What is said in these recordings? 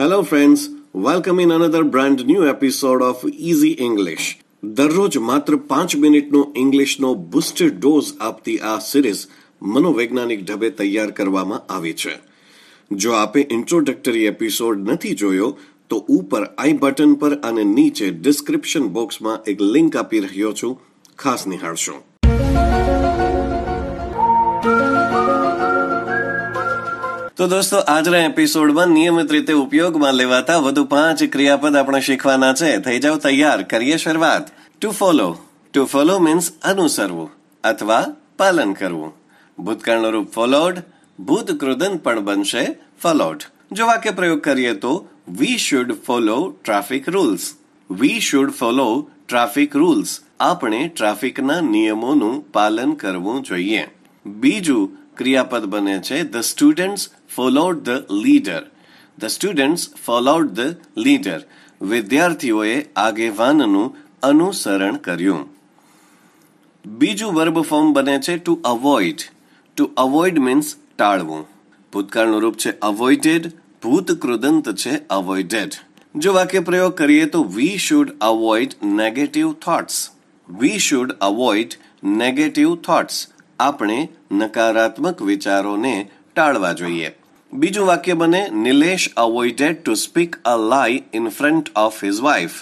hello friends welcome in another brand new episode of easy English દરરોજ માત્ર પાંચ મિનિટનો ઇંગ્લિશનો બુસ્ટર ડોઝ આપતી આ સિરીઝ મનોવૈજ્ઞાનિક ઢબે તૈયાર કરવામાં આવી છે જો આપે ઇન્ટ્રોડક્ટરી એપિસોડ નથી જોયો તો ઉપર આઈ બટન પર અને નીચે ડિસ્ક્રિપ્શન બોક્સમાં એક લિંક આપી રહ્યો છું ખાસ નિહાળશો તો દોસ્તો આજના એપિસોડમાં નિયમિત રીતે ઉપયોગમાં લેવાતા વધુ પાંચ ક્રિયાપદ આપણે શીખવાના છે થઈ જાઓ તૈયાર કરીએ શરૂઆત to follow to follow means અનુસરવું અથવા પાલન કરવું ભૂતકાળનું રૂપ ફોલોડ ભૂતકૃદન પણ બનશે ફોલોડ જો વાક્ય પ્રયોગ કરીએ તો we should follow traffic rules we should follow traffic rules આપણે ટ્રાફિકના નિયમોનું પાલન કરવું જોઈએ બીજું ક્રિયાપદ બને છે the students followed the leader the students followed the leader વિદ્યાર્થીઓએ આગેવાનનું અનુસરણ કર્યું બીજું વર્બ ફોર્મ બને છે to avoid to avoid means ટાળવું ભૂતકાળનું રૂપ છે અવોઇડેડ ભૂત કૃદંત છે અવોઇડેડ જો વાક્ય પ્રયોગ કરીએ તો we should avoid negative thoughts we should avoid negative thoughts આપણે નકારાત્મક વિચારોને ટાળવા જોઈએ બીજું વાક્ય બને Nilesh avoided to speak a lie in front of his wife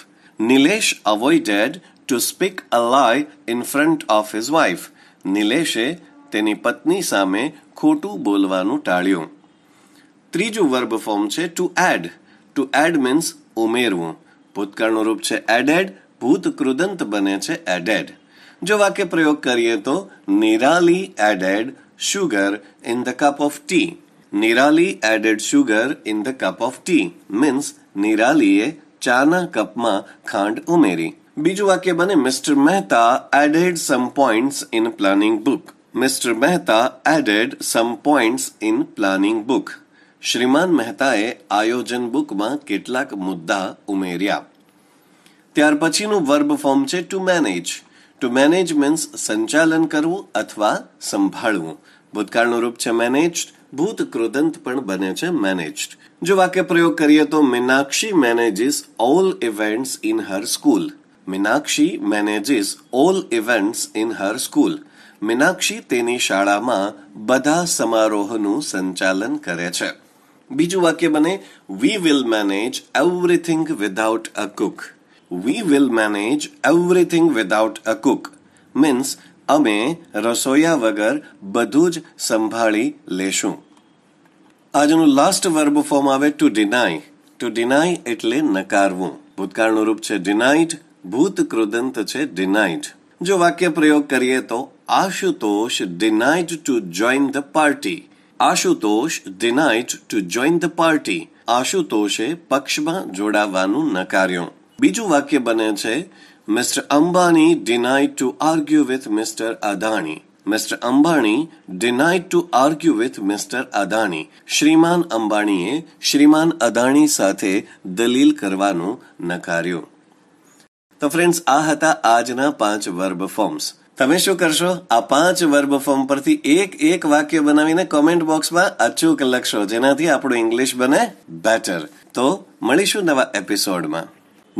Nilesh avoided to speak a lie in front of his wife નિલેશે તેની પત્ની સામે ખોટું બોલવાનું ટાળ્યું ત્રીજું વર્બ ફોર્મ છે to add to add means ઉમેરવું ભૂતકાળનું રૂપ છે એડેડ ભૂત કૃદંત બને છે એડેડ જો વાક્ય પ્રયોગ કરીએ તો Nirali added sugar in the cup of tea Nirali added sugar in the cup of tea means નિરાલીએ ચાના કપમાં ખાંડ ઉમેરી બીજું વાક્ય બને mister Mehta added some points in planning book mister Mehta added some points in planning book શ્રીમાન મહેતાએ આયોજન બુકમાં કેટલાક મુદ્દા ઉમેર્યા ત્યાર પછીનું વર્બ ફોર્મ છે to manage to manage means સંચાલન કરવું અથવા સંભાળવું ભૂતકાળનું રૂપ છે મેનેજ્ડ ભૂત કૃદંત પણ બને છે મેનેજ્ડ જો વાક્ય પ્રયોગ કરીએ તો Meenakshi manages all events in her school Meenakshi manages all events in her school Meenakshi તેની શાળામાં બધા સમારોહનું સંચાલન કરે છે બીજું વાક્ય બને we will manage everything without a cook we will manage everything without a cook means અમે રસોઈયા વગર બધું જ સંભાળી લેશું આજનું લાસ્ટ વર્બ ફોર્મ આવે ટુ ડિનાય ટુ ડિનાય એટલે નકારવું ભૂતકાળનું રૂપ છે ડિનાઇડ ભૂત કૃદંત છે ડિનાઇડ જો વાક્ય પ્રયોગ કરીએ તો Ashutosh denied to join the party Ashutosh denied to join the party આશુતોષે પક્ષમાં જોડાવાનું નકાર્યું બીજું વાક્ય બને છે mister Ambani denied to argue with mister Adani mister Ambani denied to argue with mister Adani શ્રીમાન અંબાણીએ શ્રીમાન અદાણી સાથે દલીલ કરવાનું નકાર્યું તો ફ્રેન્ડ્સ આ હતા આજના પાંચ વર્બ ફોર્મ્સ તમે શું કરશો આ પાંચ વર્બ ફોર્મ પરથી એક એક વાક્ય બનાવીને કોમેન્ટ બોક્સમાં અચૂક લખશો જેનાથી આપણું ઇંગ્લિશ બને બેટર તો મળીશું નવા એપિસોડમાં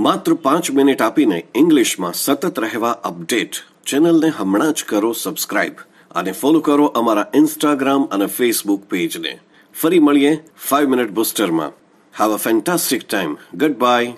માત્ર પાંચ મિનિટ આપીને ઇંગ્લિશમાં સતત રહેવા અપડેટ ચેનલને હમણાં જ કરો સબસ્ક્રાઇબ અને ફોલો કરો અમારા ઇન્સ્ટાગ્રામ અને ફેસબુક પેજને ફરી મળીએ ફાઇવ મિનિટ બુસ્ટરમાં have a fantastic time good bye